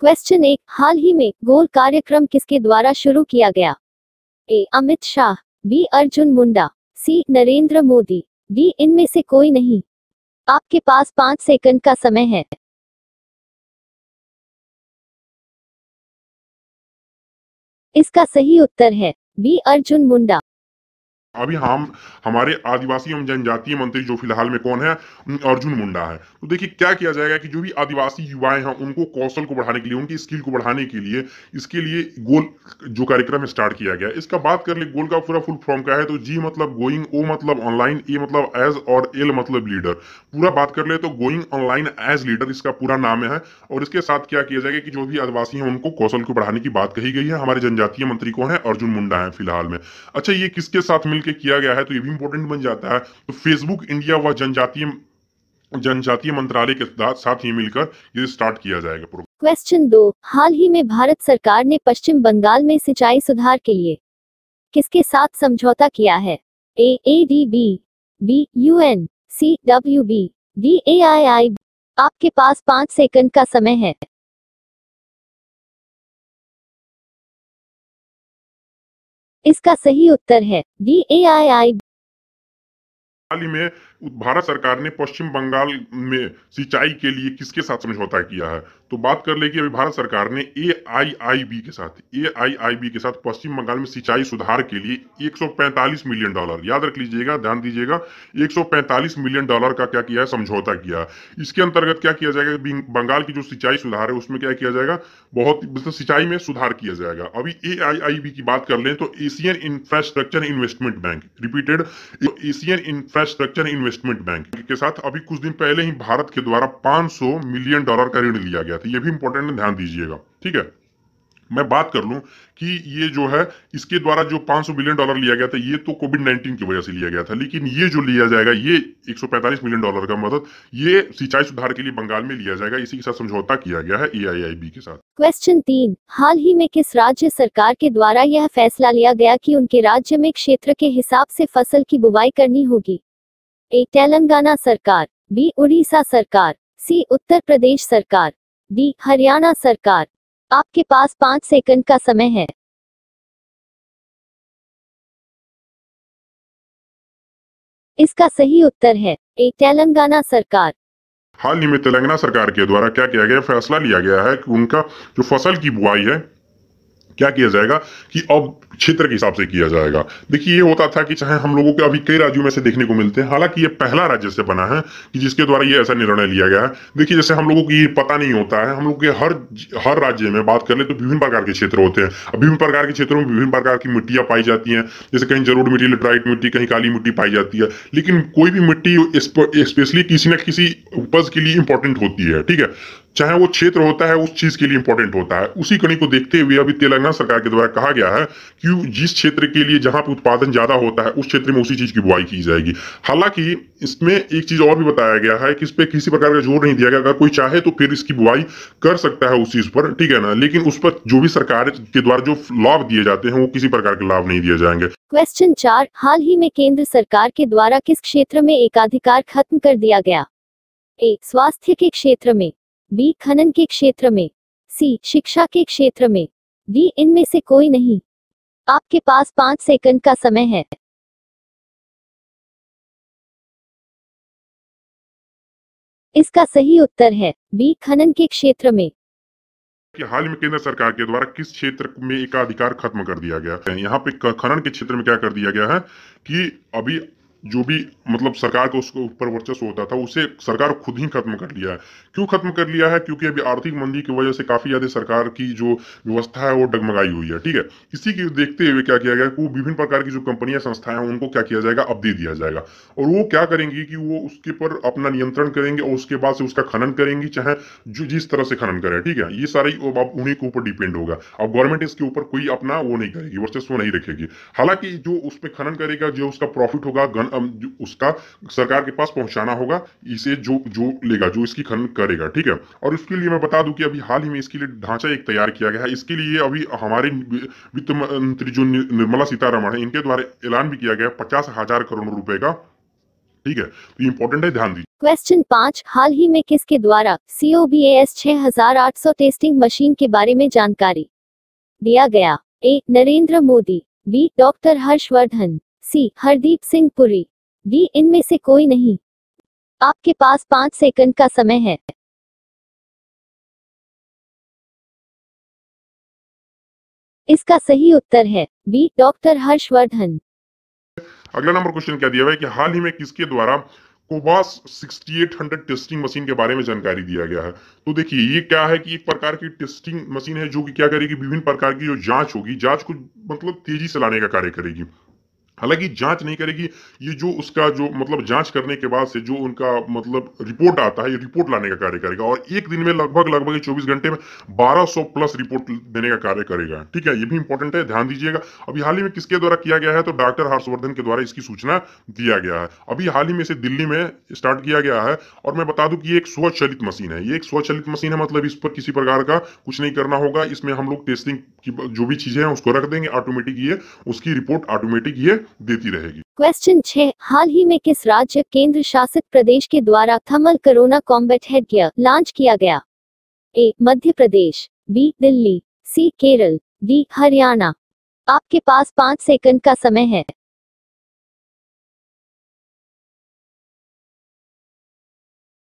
question एक हाल ही में गोल कार्यक्रम किसके द्वारा शुरू किया गया A Amit Shah B Arjun Munda C Narendra Modi D इनमें से कोई नहीं आपके पास पांच सेकंड का समय है इसका सही उत्तर है बी अर्जुन मुंडा अभी हम हमारे आदिवासी एवं जनजातीय मंत्री जो फिलहाल में कौन है अर्जुन मुंडा है तो देखिए क्या किया जाएगा कि जो भी आदिवासी युवाएं हैं उनको कौशल को बढ़ाने के लिए उनकी स्किल को बढ़ाने के लिए इसके लिए गोल जो कार्यक्रम स्टार्ट किया गया इसका बात कर ले गोल का पूरा फुल फॉर्म क्या है तो जी मतलब गोइंग ओ मतलब ऑनलाइन ए मतलब एज और एल मतलब लीडर पूरा बात कर ले तो गोइंग ऑनलाइन एज लीडर इसका पूरा नाम है और इसके साथ क्या किया जाएगा कि जो भी आदिवासी हैं उनको कौशल को बढ़ाने की बात कही गई है हमारे जनजातीय मंत्री कौन है अर्जुन मुंडा है फिलहाल में अच्छा ये किसके साथ मिलकर मिलकर किया गया है तो ये भी इंपॉर्टेंट बन जाता है तो फेसबुक इंडिया व जनजातीय जनजातीय मंत्रालय के साथ ही मिलकर ये स्टार्ट किया जाएगा प्रोग्राम क्वेश्चन दो हाल ही में भारत सरकार ने पश्चिम बंगाल में सिंचाई सुधार के लिए किसके साथ समझौता किया है A A D B B U N C W B D A I I आपके पास पाँच सेकंड का समय है इसका सही उत्तर है डी ए आई आई हाल ही में भारत सरकार ने पश्चिम बंगाल में सिंचाई के लिए किसके साथ समझौता किया है तो बात कर ले कि अभी भारत सरकार ने ए के साथ ए के साथ पश्चिम बंगाल में सिंचाई सुधार के लिए 145 मिलियन डॉलर याद रख लीजिएगा ध्यान दीजिएगा 145 मिलियन डॉलर का क्या किया है समझौता किया इसके अंतर्गत क्या किया जाएगा बंगाल की जो सिंचाई सुधार है उसमें क्या किया जाएगा बहुत मतलब सिंचाई में सुधार किया जाएगा अभी ए की बात कर लें तो Asian Infrastructure Investment Bank repeated Asian Infrastructure Investment Bank के साथ अभी कुछ दिन पहले ही भारत के द्वारा पांच मिलियन डॉलर का ऋण लिया गया जाती है ये भी इंपॉर्टेंट है ध्यान दीजिएगा ठीक है मैं बात कर लूं कि ये जो है इसके द्वारा जो 500 बिलियन डॉलर लिया गया था ये तो कोविड 19 की वजह से लिया गया था लेकिन ये जो लिया जाएगा ये 145 मिलियन डॉलर का मदद मतलब, ये सिंचाई सुधार के लिए बंगाल में लिया जाएगा इसी के साथ समझौता किया गया है एआईआईबी के साथ क्वेश्चन तीन हाल ही में किस राज्य सरकार के द्वारा यह फैसला लिया गया की उनके राज्य में क्षेत्र के हिसाब ऐसी फसल की बुवाई करनी होगी ए तेलंगाना सरकार बी उड़ीसा सरकार सी उत्तर प्रदेश सरकार दी हरियाणा सरकार आपके पास पाँच सेकंड का समय है इसका सही उत्तर है ए तेलंगाना सरकार हाल ही में तेलंगाना सरकार के द्वारा क्या किया गया फैसला लिया गया है कि उनका जो फसल की बुआई है क्या किया जाएगा कि अब क्षेत्र के हिसाब से किया जाएगा देखिए ये होता था कि चाहे हम लोगों के अभी कई राज्यों में से देखने को मिलते हैं हालांकि ये पहला राज्य से बना है कि जिसके द्वारा ये ऐसा निर्णय लिया गया है देखिए जैसे हम लोगों को ये पता नहीं होता है हम लोग के हर हर राज्य में बात कर ले तो विभिन्न प्रकार के क्षेत्र होते हैं विभिन्न प्रकार के क्षेत्रों में विभिन्न प्रकार की मिट्टियां पाई जाती हैं जैसे कहीं जरूर मिट्टी लिट्राइट मिट्टी कहीं काली मिट्टी पाई जाती है लेकिन कोई भी मिट्टी स्पेशली किसी न किसी उपज के लिए इंपॉर्टेंट होती है ठीक है चाहे वो क्षेत्र होता है उस चीज के लिए इंपॉर्टेंट होता है उसी कड़ी को देखते हुए अभी तेलंगाना सरकार के द्वारा कहा गया है कि जिस क्षेत्र के लिए जहां पर उत्पादन ज्यादा होता है उस क्षेत्र में उसी चीज की बुआई की जाएगी हालांकि इसमें एक चीज और भी बताया गया है कि इस पर किसी प्रकार का जोर नहीं दिया गया अगर कोई चाहे तो फिर इसकी बुआई कर सकता है उस चीज पर ठीक है ना लेकिन उस पर जो भी सरकार के द्वारा जो लाभ दिए जाते हैं वो किसी प्रकार के लाभ नहीं दिए जाएंगे क्वेश्चन चार हाल ही में केंद्र सरकार के द्वारा किस क्षेत्र में एकाधिकार खत्म कर दिया गया ए स्वास्थ्य के क्षेत्र में बी खनन के क्षेत्र में सी शिक्षा के क्षेत्र में डी इनमें से कोई नहीं आपके पास पांच सेकंड का समय है इसका सही उत्तर है बी खनन के क्षेत्र में कि हाल में केंद्र सरकार के द्वारा किस क्षेत्र में एकाधिकार खत्म कर दिया गया है यहाँ पे खनन के क्षेत्र में क्या कर दिया गया है कि अभी जो भी मतलब सरकार का उसके ऊपर वर्चस्व होता था उसे सरकार खुद ही खत्म कर लिया है क्यों खत्म कर लिया है क्योंकि अभी आर्थिक मंदी की वजह से काफ़ी ज़्यादा सरकार की जो व्यवस्था है वो डगमगाई हुई है ठीक है इसी के देखते हुए क्या किया गया कि विभिन्न प्रकार की जो कंपनियां संस्थाएं हैं उनको क्या किया जाएगा अब दे दिया जाएगा और वो क्या करेंगी कि वो उसके ऊपर अपना नियंत्रण करेंगे और उसके बाद से उसका खनन करेंगी चाहे जो जिस तरह से खनन करें ठीक है ये सारा अब उन्हीं के ऊपर डिपेंड होगा अब गवर्नमेंट इसके ऊपर कोई अपना वो नहीं करेगी वर्चस्व नहीं रखेगी हालांकि जो उसमें खनन करेगा जो उसका प्रॉफिट होगा उसका सरकार के पास पहुंचाना होगा इसे जो जो लेगा जो इसकी खनन करेगा ठीक है और उसके लिए मैं बता दूं कि अभी हाल ही में इसके लिए ढांचा एक तैयार किया गया है इसके लिए अभी हमारे वित्त मंत्री जो निर्मला सीतारमण है इनके द्वारा ऐलान भी किया गया पचास हजार करोड़ रुपए का ठीक है तो इम्पोर्टेंट है ध्यान दीजिए क्वेश्चन पाँच हाल ही में किसके द्वारा सीओ बी एस छह हजार आठ सौ टेस्टिंग मशीन के बारे में जानकारी दिया गया A Narendra Modi B doctor Harshvardhan C Hardeep Singh Puri D इनमें से कोई नहीं आपके पास पांच सेकंड का समय है इसका सही उत्तर है बी डॉक्टर हर्षवर्धन अगला नंबर क्वेश्चन क्या दिया हुआ है कि हाल ही में किसके द्वारा कोबास 6800 टेस्टिंग मशीन के बारे में जानकारी दिया गया है तो देखिए ये क्या है कि एक प्रकार की टेस्टिंग मशीन है जो कि क्या करेगी विभिन्न प्रकार की जो जांच होगी जांच को मतलब तेजी से लाने का कार्य करेगी हालांकि जांच नहीं करेगी ये जो उसका जो मतलब जांच करने के बाद से जो उनका मतलब रिपोर्ट आता है ये रिपोर्ट लाने का कार्य करेगा और एक दिन में लगभग लगभग 24 घंटे में 1200 प्लस रिपोर्ट देने का कार्य करेगा ठीक है ये भी इंपॉर्टेंट है ध्यान दीजिएगा अभी हाल ही में किसके द्वारा किया गया है तो डॉक्टर हर्षवर्धन के द्वारा इसकी सूचना दिया गया है अभी हाल ही में इसे दिल्ली में स्टार्ट किया गया है और मैं बता दूं कि ये एक स्वचलित मशीन है ये एक स्वचलित मशीन है मतलब इस पर किसी प्रकार का कुछ नहीं करना होगा इसमें हम लोग टेस्टिंग की जो भी चीजें हैं उसको रख देंगे ऑटोमेटिक ये उसकी रिपोर्ट ऑटोमेटिक ये देती रहेगी क्वेश्चन छह हाल ही में किस राज्य केंद्र शासित प्रदेश के द्वारा thermal corona combat head gear launch किया गया A Madhya Pradesh B Delhi C Kerala D Haryana आपके पास पाँच सेकंड का समय है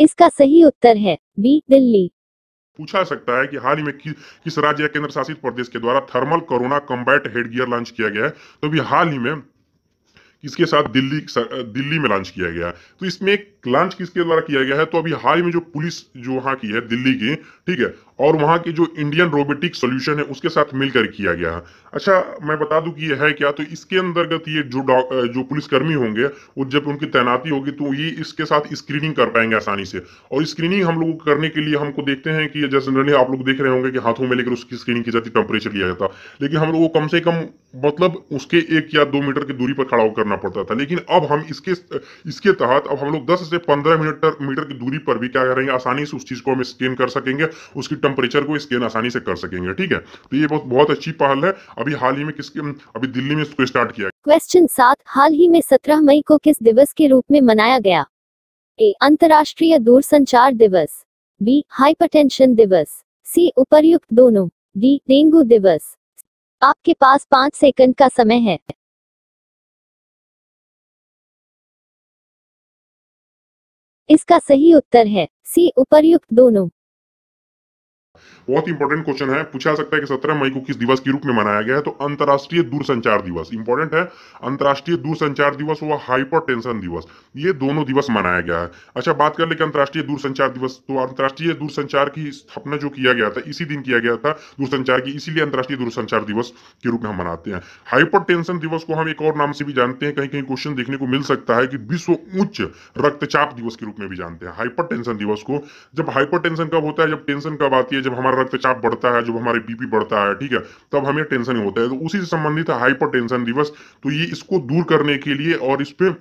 इसका सही उत्तर है बी दिल्ली पूछा सकता है कि हाल ही में कि, किस राज्य या केंद्र शासित प्रदेश के द्वारा thermal corona combat headgear launch किया गया है तो भी हाल ही में किसके साथ दिल्ली दिल्ली में लॉन्च किया गया तो इसमें लॉन्च किसके द्वारा किया गया है तो अभी हाल में जो पुलिस जो वहां की है दिल्ली की ठीक है और वहां की जो इंडियन रोबोटिक सोल्यूशन है उसके साथ मिलकर किया गया है अच्छा मैं बता दूं कि ये है क्या तो इसके अंतर्गत ये जो जो पुलिसकर्मी होंगे वो जब उनकी तैनाती होगी तो ये इसके साथ स्क्रीनिंग कर पाएंगे आसानी से और स्क्रीनिंग हम लोग करने के लिए हमको देखते हैं कि जैसे जनरली आप लोग देख रहे होंगे कि हाथों में लेकर उसकी स्क्रीनिंग की जाती टेम्परेचर लिया जाता लेकिन हम लोग को कम से कम मतलब उसके एक या दो मीटर की दूरी पर खड़ा करना पड़ता था लेकिन अब हम इसके इसके तहत अब हम लोग दस से 15 मिनट मीटर की दूरी पर भी क्या करेंगे आसानी से उस चीज को हम स्कैन कर सकेंगे उसकी टेम्परेचर को स्कैन आसानी से कर सकेंगे ठीक है तो ये बहुत बहुत अच्छी पहल है अभी हाल ही में किसके अभी दिल्ली में इसको स्टार्ट किया क्वेश्चन सात हाल ही में सत्रह मई को किस दिवस के रूप में मनाया गया ए अंतर्राष्ट्रीय दूरसंचार दिवस बी हाइपरटेंशन दिवस सी उपर्युक्त दोनों डी डेंगू दिवस आपके पास पाँच सेकंड का समय है इसका सही उत्तर है सी उपर्युक्त दोनों बहुत इंपॉर्टेंट क्वेश्चन है पूछा सकता है कि सत्रह मई को किस दिवस के रूप में मनाया गया है तो अंतर्राष्ट्रीय दूरसंचार दिवस इंपॉर्टेंट है अंतर्राष्ट्रीय दूरसंचार दिवस व हाइपर दिवस ये दोनों दिवस मनाया गया है अच्छा बात कर लेकिन कि अंतर्राष्ट्रीय दूरसंचार दिवस तो अंतर्राष्ट्रीय दूरसंचार की स्थापना जो किया गया था इसी दिन किया गया था दूरसंचार की इसीलिए अंतर्राष्ट्रीय दूरसंचार दिवस के रूप में हम मनाते हैं हाइपर दिवस को हम एक और नाम से भी जानते हैं कहीं कहीं क्वेश्चन देखने को मिल सकता है कि विश्व उच्च रक्तचाप दिवस के रूप में भी जानते हैं हाइपर दिवस को जब हाइपर कब होता है जब टेंशन कब आती है जब हमारा रक्तचाप बढ़ता है जब हमारे बीपी बढ़ता है ठीक है तब हमें टेंशन होता है तो उसी से संबंधित है हाइपर टेंशन दिवस तो ये इसको दूर करने के लिए और इस पर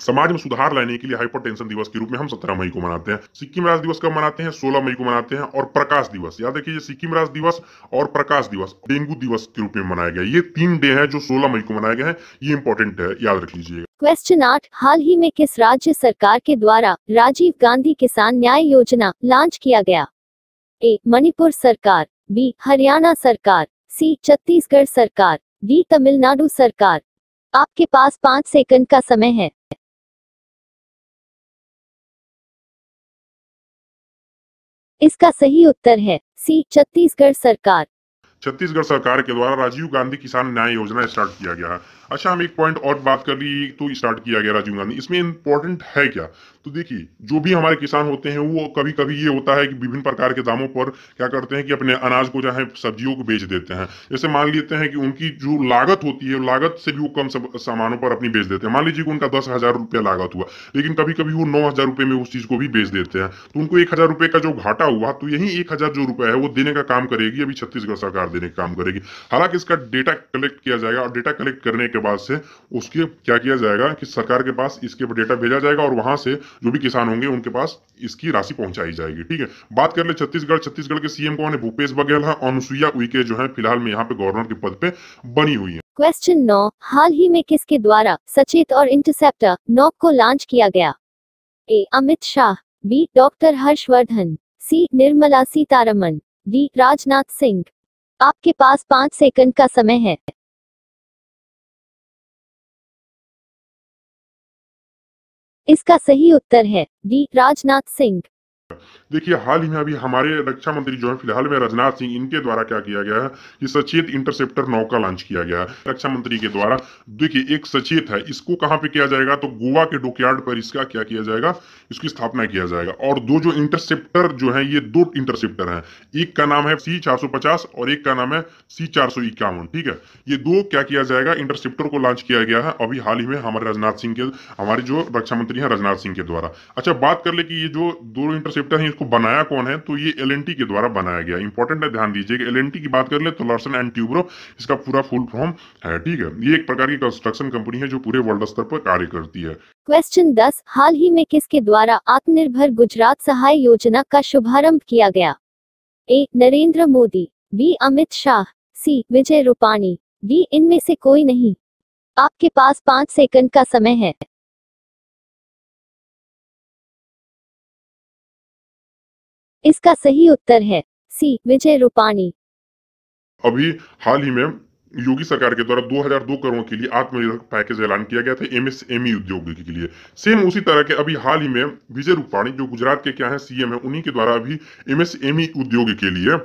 समाज में सुधार लाने के लिए हाइपरटेंशन दिवस के रूप में हम सत्रह मई को मनाते हैं सिक्किम राज दिवस कब मनाते हैं सोलह मई को मनाते हैं और प्रकाश दिवस याद रखिए सिक्किम राज दिवस और प्रकाश दिवस डेंगू दिवस के रूप में मनाया गया ये तीन डे है जो सोलह मई को मनाए गए हैं ये इंपॉर्टेंट है याद रख लीजिएगा क्वेश्चन आठ हाल ही में किस राज्य सरकार के द्वारा राजीव गांधी किसान न्याय योजना लॉन्च किया गया ए मणिपुर सरकार बी हरियाणा सरकार सी छत्तीसगढ़ सरकार डी तमिलनाडु सरकार आपके पास पाँच सेकंड का समय है इसका सही उत्तर है सी छत्तीसगढ़ सरकार छत्तीसगढ़ सरकार के द्वारा राजीव गांधी किसान न्याय योजना स्टार्ट किया गया अच्छा हम एक पॉइंट और बात कर ली तो स्टार्ट किया गया राजीव गांधी इसमें इंपॉर्टेंट है क्या तो देखिए जो भी हमारे किसान होते हैं वो कभी कभी ये होता है कि विभिन्न प्रकार के दामों पर क्या करते हैं कि अपने अनाज को चाहे सब्जियों को बेच देते हैं जैसे मान लेते हैं कि उनकी जो लागत होती है लागत से भी वो कम सामानों पर अपनी बेच देते हैं मान लीजिए कि उनका दस हजार रुपया लागत हुआ लेकिन कभी कभी वो नौ हजार रुपये में उस चीज को भी बेच देते हैं तो उनको एक हजार रुपये का जो घाटा हुआ तो यही एक हजार जो रुपया है वो देने का काम करेगी अभी छत्तीसगढ़ सरकार देने का काम करेगी हालांकि इसका डेटा कलेक्ट किया जाएगा और डेटा कलेक्ट करने के बाद से उसके क्या किया जाएगा कि सरकार के पास इसके ऊपर डेटा भेजा जाएगा और वहां से जो भी किसान होंगे उनके पास इसकी राशि पहुंचाई जाएगी ठीक है बात कर ले छत्तीसगढ़ छत्तीसगढ़ के सीएम कौन है भूपेश बघेल है अनुसुईया उइके जो है फिलहाल में यहाँ पे गवर्नर के पद पे बनी हुई है क्वेश्चन नौ हाल ही में किसके द्वारा सचेत और इंटरसेप्टर नौ को लॉन्च किया गया A Amit Shah B doctor Harshvardhan C Nirmala Sitharaman D Rajnath Singh आपके पास पाँच सेकंड का समय है इसका सही उत्तर है डी राजनाथ सिंह देखिए हाल ही में अभी हमारे रक्षा मंत्री जो है फिलहाल में राजनाथ सिंह इनके द्वारा क्या किया गया है कि सचेत इंटरसेप्टर नौका लॉन्च किया गया है रक्षा मंत्री के द्वारा देखिए एक सचेत है इसको कहाँ पे किया जाएगा तो गोवा के डोकयार्ड पर इसका क्या किया जाएगा इसकी स्थापना किया जाएगा और दो जो इंटरसेप्टर जो है ये दो इंटरसेप्टर है एक का नाम है सी और एक का नाम है सी ठीक है ये दो क्या किया जाएगा इंटरसेप्टर को लॉन्च किया गया है अभी हाल ही में हमारे राजनाथ सिंह के हमारे जो रक्षा मंत्री है राजनाथ सिंह के द्वारा अच्छा बात कर ले कि ये जो दो इंटरसेप्टर डिस्क्रिप्टर है इसको बनाया कौन है तो ये एल के द्वारा बनाया गया इंपॉर्टेंट है ध्यान दीजिए कि एल की बात कर ले तो लॉर्सन एंड ट्यूब्रो इसका पूरा फुल फॉर्म है ठीक है ये एक प्रकार की कंस्ट्रक्शन कंपनी है जो पूरे वर्ल्ड स्तर पर कार्य करती है क्वेश्चन दस हाल ही में किसके द्वारा आत्मनिर्भर गुजरात सहाय योजना का शुभारम्भ किया गया A Narendra Modi B Amit Shah C Vijay Rupani D इनमें से कोई नहीं आपके पास पाँच सेकंड का समय है इसका सही उत्तर है सी विजय रूपाणी अभी हाल ही में योगी सरकार के द्वारा 2002 करोड़ के लिए आत्मनिर्भर पैकेज ऐलान किया गया था एमएसएमई उद्योग के लिए सेम उसी तरह के अभी हाल ही में विजय रूपाणी जो गुजरात के क्या है सीएम है उन्हीं के द्वारा अभी एमएसएमई उद्योग के लिए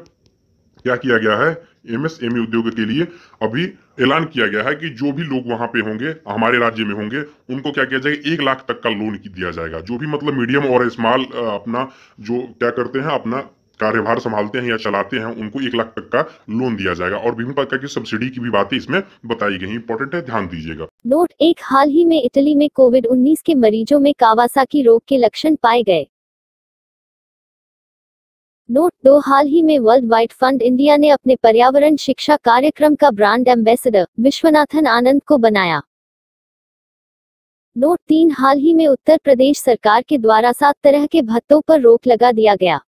क्या किया गया है एमएसएमई e उद्योग के लिए अभी ऐलान किया गया है कि जो भी लोग वहां पे होंगे हमारे राज्य में होंगे उनको क्या किया जाएगा एक लाख तक का लोन दिया जाएगा जो भी मतलब मीडियम और स्मॉल अपना जो क्या करते हैं अपना कार्यभार संभालते हैं या चलाते हैं उनको एक लाख तक का लोन दिया जाएगा और विभिन्न प्रकार की सब्सिडी की भी बातें इसमें बताई गई इम्पोर्टेंट है ध्यान दीजिएगा नोट एक हाल ही में इटली में कोविड 19 के मरीजों में कावासाकी रोग के लक्षण पाए गए नोट दो हाल ही में वर्ल्ड वाइड फंड इंडिया ने अपने पर्यावरण शिक्षा कार्यक्रम का ब्रांड एम्बेसडर विश्वनाथन आनंद को बनाया नोट तीन हाल ही में उत्तर प्रदेश सरकार के द्वारा सात तरह के भत्तों पर रोक लगा दिया गया